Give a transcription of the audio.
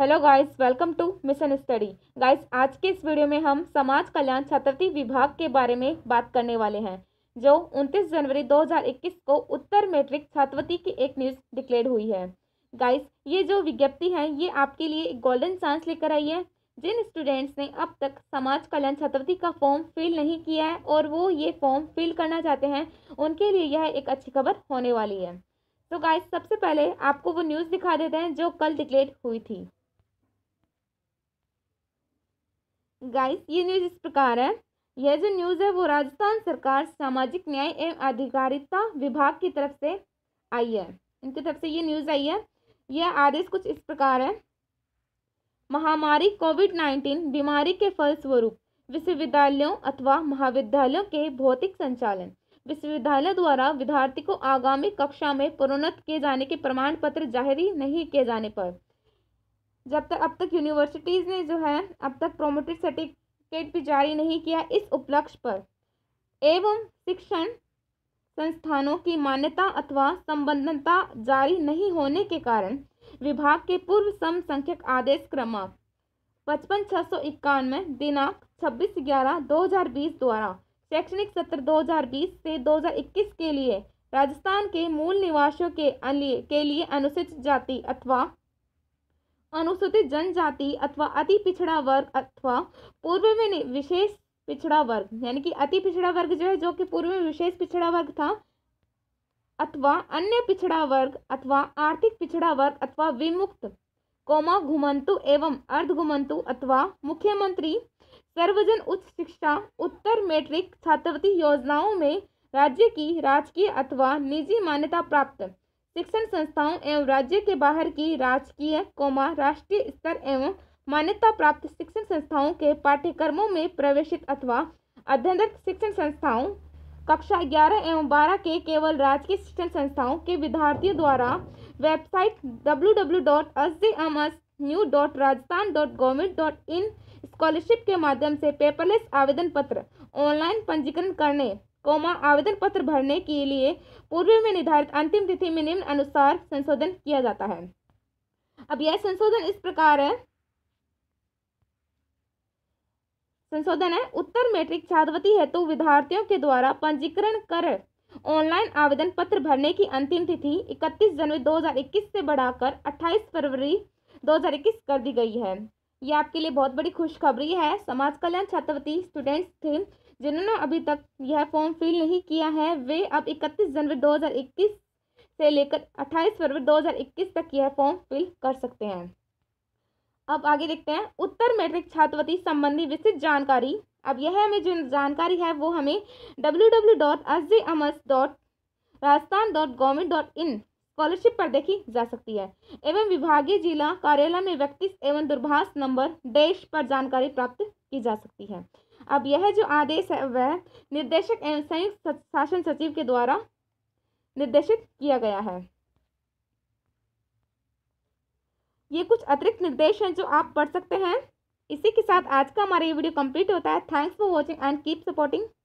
hello guys welcome to mission study guys आज के इस वीडियो में हम समाज कल्याण छात्रवृत्ति विभाग के बारे में बात करने वाले हैं जो 29 जनवरी 2021 को उत्तर मैट्रिक छात्रवृत्ति की एक न्यूज़ डिक्लेयर हुई है गाइस ये जो विज्ञप्ति है ये आपके लिए एक गोल्डन चांस लेकर आई है जिन स्टूडेंट्स ने अब तक समाज कल्याण छात्रवृत्ति का फॉर्म फिल नहीं किया है और वो ये फॉर्म फिल करना चाहते हैं उनके लिए यह एक अच्छी खबर होने वाली है तो गाइस सबसे पहले आपको वो न्यूज़ दिखा देते हैं जो कल डिक्लेयर हुई थी गाइस ये न्यूज़ इस प्रकार है यह जो न्यूज़ है वो राजस्थान सरकार सामाजिक न्याय एवं अधिकारिता विभाग की तरफ से आई है इनकी तरफ से ये न्यूज़ आई है यह आदेश कुछ इस प्रकार है महामारी कोविड नाइन्टीन बीमारी के फलस्वरूप विश्वविद्यालयों अथवा महाविद्यालयों के भौतिक संचालन विश्वविद्यालय द्वारा विद्यार्थी को आगामी कक्षा में प्रोन्नत किए जाने के प्रमाण पत्र जारी नहीं किए जाने पर जब तक अब तक यूनिवर्सिटीज़ ने जो है अब तक प्रोमोटेड सर्टिफिकेट भी जारी नहीं किया इस उपलक्ष्य पर एवं शिक्षण संस्थानों की मान्यता अथवा संबद्धता जारी नहीं होने के कारण विभाग के पूर्व सम संख्यक आदेश क्रमांक पचपन छः सौ इक्यानवे दिनांक छब्बीस ग्यारह दो हज़ार बीस द्वारा शैक्षणिक सत्र दो हज़ार बीस से दो हज़ार इक्कीस के लिए राजस्थान के मूल निवासियों के लिए के लिए अनुसूचित जाति अथवा अनुसूचित जनजाति अथवा अति पिछड़ा वर्ग अथवा पूर्व में विशेष पिछड़ा वर्ग यानी कि अति पिछड़ा वर्ग जो है जो कि पूर्व में विशेष पिछड़ा वर्ग था अथवा अन्य पिछड़ा वर्ग अथवा आर्थिक पिछड़ा वर्ग अथवा विमुक्त कोमा घुमंतु एवं अर्ध घुमंतु अथवा मुख्यमंत्री सर्वजन उच्च शिक्षा उत्तर मैट्रिक छात्रवृत्ति योजनाओं में राज्य की राजकीय अथवा निजी मान्यता प्राप्त शिक्षण संस्थाओं एवं राज्य के बाहर की राजकीय कोमा राष्ट्रीय स्तर एवं मान्यता प्राप्त शिक्षण संस्थाओं के पाठ्यक्रमों में प्रवेशित अथवा अध्ययनरत शिक्षण संस्थाओं कक्षा 11 एवं 12 के केवल राजकीय शिक्षण संस्थाओं के विद्यार्थियों द्वारा वेबसाइट www.sdmsnew.rajasthan.government.in स्कॉलरशिप के माध्यम से पेपरलेस आवेदन पत्र ऑनलाइन पंजीकरण करने कोमा आवेदन पत्र भरने के लिए पूर्व में निर्धारित अंतिम तिथि में निम्न अनुसार संशोधन किया जाता है अब यह संशोधन इस प्रकार है संशोधन है उत्तर मैट्रिक छात्रवृत्ति हेतु विद्यार्थियों के द्वारा पंजीकरण कर ऑनलाइन आवेदन पत्र भरने की अंतिम तिथि 31 जनवरी 2021 से बढ़ाकर 28 फरवरी 2021 कर दी गई है यह आपके लिए बहुत बड़ी खुशखबरी है समाज कल्याण छात्रवृत्ति स्टूडेंट्स थे जिन्होंने अभी तक यह फॉर्म फिल नहीं किया है वे अब 31 जनवरी 2021 से लेकर 28 फरवरी 2021 तक यह फॉर्म फिल कर सकते हैं अब आगे देखते हैं उत्तर मैट्रिक छात्रवृत्ति संबंधी विस्तृत जानकारी अब यह हमें जो जानकारी है वो हमें W W dot S J S dot Rajasthan dot government dot in scholarship पर देखी जा सकती है एवं विभागीय जिला कार्यालय में व्यक्ति एवं दूरभाष नंबर डैश पर जानकारी प्राप्त की जा सकती है अब यह जो आदेश है वह निर्देशक एवं संयुक्त शासन सचिव के द्वारा निर्देशित किया गया है ये कुछ अतिरिक्त निर्देश हैं जो आप पढ़ सकते हैं इसी के साथ आज का हमारा ये वीडियो कंप्लीट होता है thanks for watching and keep supporting